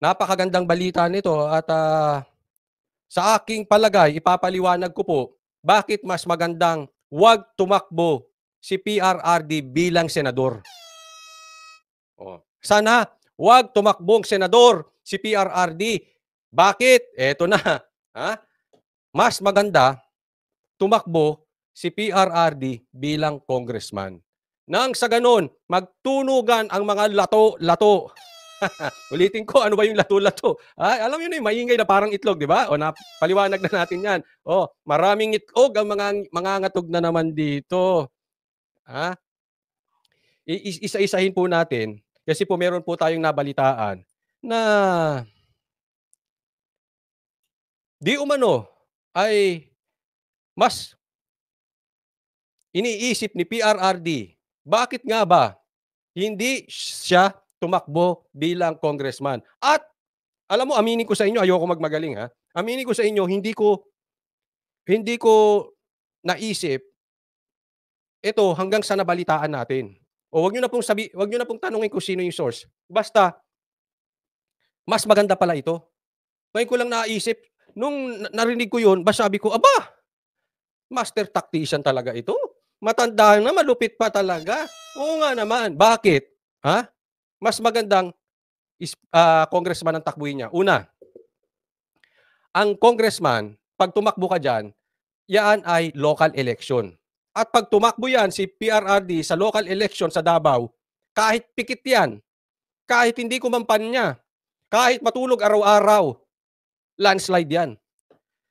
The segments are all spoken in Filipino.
Napakagandang balita nito at uh, sa aking palagay, ipapaliwanag ko po bakit mas magandang huwag tumakbo si PRRD bilang senador. Oh. Sana wag tumakbong senador si PRRD. Bakit? Eto na. Ha? Mas maganda tumakbo si PRRD bilang congressman. Nang sa ganon, magtunugan ang mga lato-lato Ulitin ko, ano ba yung lato-lato? Ah, alam niyo na yung maingay na parang itlog, di ba? O, paliwanag na natin yan. O, maraming itlog ang mga, mga ngatog na naman dito. Ha? I- Isa-isahin po natin. Kasi po meron po tayong nabalitaan na di umano ay mas iniisip ni PRRD. Bakit nga ba hindi siya tumakbo bilang congressman. At alam mo, aminin ko sa inyo, ayoko magmagaling ha. Aminin ko sa inyo, hindi ko hindi ko naisip ito hanggang sa nabalitaan natin. O wag niyo na pong sabi, wag niyo na pong tanungin kung sino yung source. Basta mas maganda pala ito. Ngayon ko lang naisip nung narinig ko 'yon, basta sabi ko, aba, master tactician talaga ito. Matanda na, malupit pa talaga. Oo nga naman. Bakit? Ha? mas magandang is, uh, congressman ang takbuhin niya. Una, ang congressman, pag tumakbo ka dyan, yan ay local election. At pag tumakbo yan si PRRD sa local election sa Davao, kahit pikit yan, kahit hindi kumampan niya, kahit matulog araw-araw, landslide yan.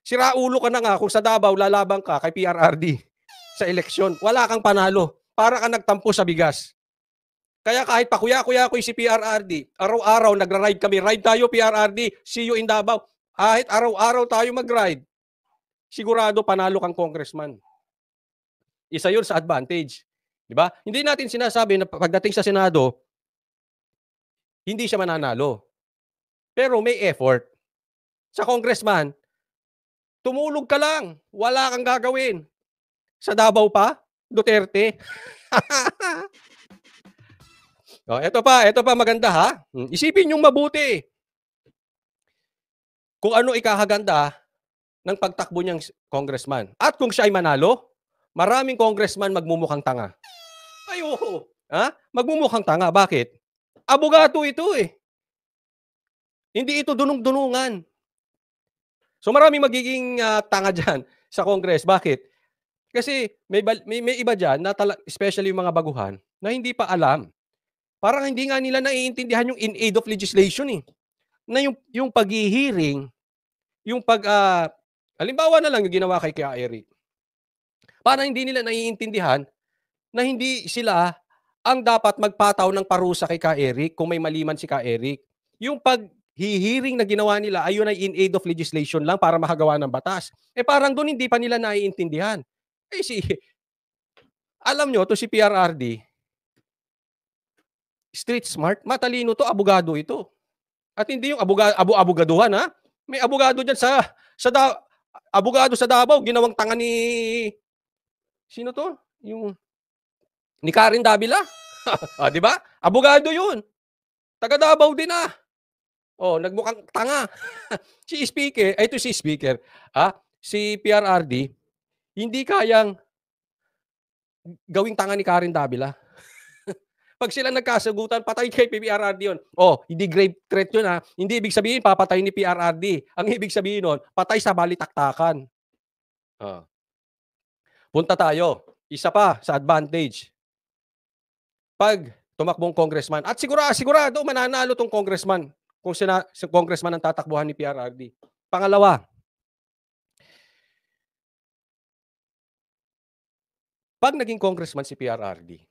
Sira ulo ka na nga kung sa Davao lalabang ka kay PRRD sa eleksyon. Wala kang panalo. Para ka nagtampo sa bigas. Kaya kahit pa kuya, kuya ko si PRRD, araw-araw nagra-ride kami. Ride tayo PRRD, see you in Davao. Kahit araw-araw tayo mag-ride, sigurado panalo kang congressman. Isa yun sa advantage. Di ba? Hindi natin sinasabi na pagdating sa Senado, hindi siya mananalo. Pero may effort. Sa congressman, tumulog ka lang. Wala kang gagawin. Sa Davao pa, Duterte. Oh, ito pa, ito pa maganda ha. Hmm, isipin yung mabuti. Kung ano ikahaganda ng pagtakbo niyang congressman. At kung siya ay manalo, maraming congressman magmumukhang tanga. Ay, oo. Ha? Magmumukhang tanga. Bakit? Abogato ito eh. Hindi ito dunong-dunungan. So maraming magiging uh, tanga dyan sa Congress. Bakit? Kasi may, may, may iba dyan, na tala, especially yung mga baguhan, na hindi pa alam parang hindi nga nila naiintindihan yung in aid of legislation eh. Na yung, yung pag-hearing, yung pag, uh, halimbawa na lang yung ginawa kay Kaya Eric. Parang hindi nila naiintindihan na hindi sila ang dapat magpataw ng parusa kay Ka Eric kung may maliman si Ka Eric. Yung paghihiring na ginawa nila, ayun ay in aid of legislation lang para makagawa ng batas. Eh parang doon hindi pa nila naiintindihan. Eh si, alam nyo, to si PRRD, street smart, matalino to, abogado ito. At hindi yung abogado, abo, abogaduhan ha. May abogado diyan sa, sa da, abogado sa Davao, ginawang tanga ni, sino to? Yung, ni Karen Davila. ah, di ba? Abogado yun. Taga Davao din ah. Oh, nagmukhang tanga. si speaker, ay ito si speaker, ah, si PRRD, hindi kayang gawing tanga ni Karen Davila. Pag sila nagkasagutan, patay kay PRRD yun. Oh, hindi grave threat yun ha. Hindi ibig sabihin papatay ni PRRD. Ang ibig sabihin nun, patay sa balitaktakan. Ah. Punta tayo. Isa pa sa advantage. Pag tumakbong congressman, at sigura, sigurado mananalo tong congressman kung sina, si congressman ang tatakbuhan ni PRRD. Pangalawa, pag naging congressman si PRRD,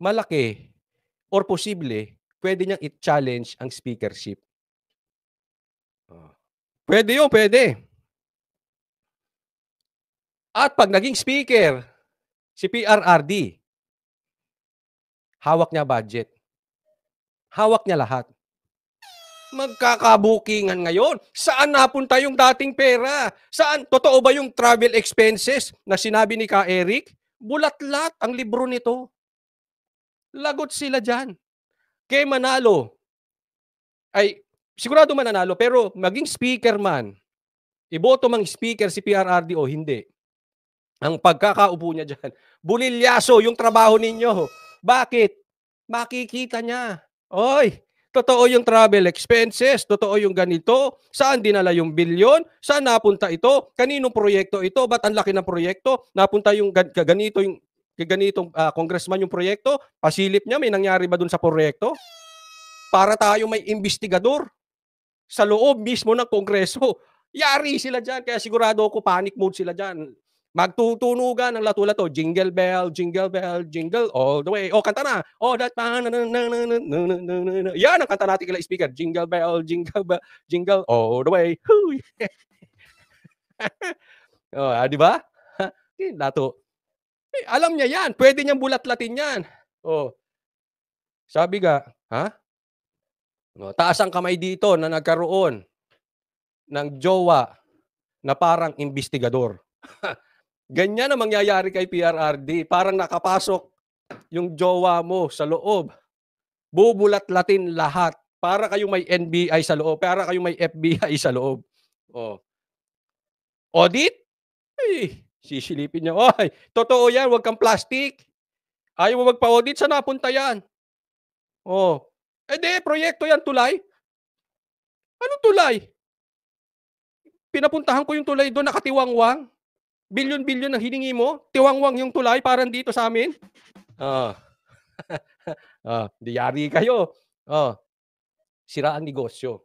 malaki or posible, pwede niyang i-challenge ang speakership. Ah. Pwede yun, pwede. At pag naging speaker, si PRRD, hawak niya budget. Hawak niya lahat. Magkakabukingan ngayon. Saan napunta yung dating pera? Saan? Totoo ba yung travel expenses na sinabi ni Ka Eric? Bulatlat ang libro nito. Lagot sila dyan. Kay Manalo, ay sigurado mananalo, pero maging speaker man, iboto mang speaker si PRRD o hindi, ang pagkakaupo niya dyan, bulilyaso yung trabaho ninyo. Bakit? Makikita niya. Oy, totoo yung travel expenses, totoo yung ganito, saan dinala yung bilyon, saan napunta ito, kaninong proyekto ito, ba't ang laki ng proyekto, napunta yung ganito, yung kay ganitong uh, congressman yung proyekto, pasilip niya, may nangyari ba dun sa proyekto? Para tayo may investigador sa loob mismo ng kongreso. Yari sila dyan, kaya sigurado ako panic mode sila dyan. Magtutunugan ng latula to, jingle bell, jingle bell, jingle all the way. Oh, kanta na. Oh, that na na na na na na na na. Yan ang kanta natin kila speaker. Jingle bell, jingle bell, jingle all the way. oh, ah, di ba? lato. Eh, alam niya yan. Pwede niyang bulat-latin yan. Oh. Sabi ga, ha? No, oh, taas ang kamay dito na nagkaroon ng jowa na parang investigador. Ganyan na mangyayari kay PRRD. Parang nakapasok yung jowa mo sa loob. Bubulat-latin lahat. Para kayong may NBI sa loob. Para kayong may FBI sa loob. Oh. Audit? Eh, Sisilipin niya, oy, totoo yan, huwag kang plastic. Ayaw mo magpa-audit, saan napunta yan? Oh. Eh di, proyekto yan, tulay. Anong tulay? Pinapuntahan ko yung tulay doon, nakatiwangwang. Bilyon-bilyon ang hiningi mo. Tiwangwang yung tulay, parang dito sa amin. Oh. oh, diyari kayo. Oh. Siraan negosyo.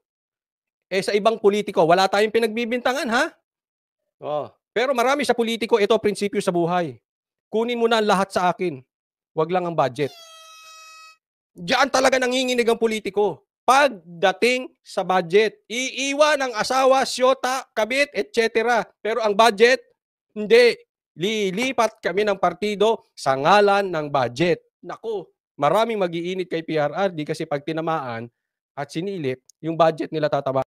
Eh sa ibang politiko, wala tayong pinagbibintangan, ha? Oh. Pero marami sa politiko, ito prinsipyo sa buhay. Kunin mo na lahat sa akin. Huwag lang ang budget. Diyan talaga nanginginig ang politiko. Pagdating sa budget, iiwan ang asawa, siyota, kabit, etc. Pero ang budget, hindi. Lilipat kami ng partido sa ngalan ng budget. Naku, maraming magiinit kay PRR. Di kasi pag tinamaan at sinilip, yung budget nila tataba.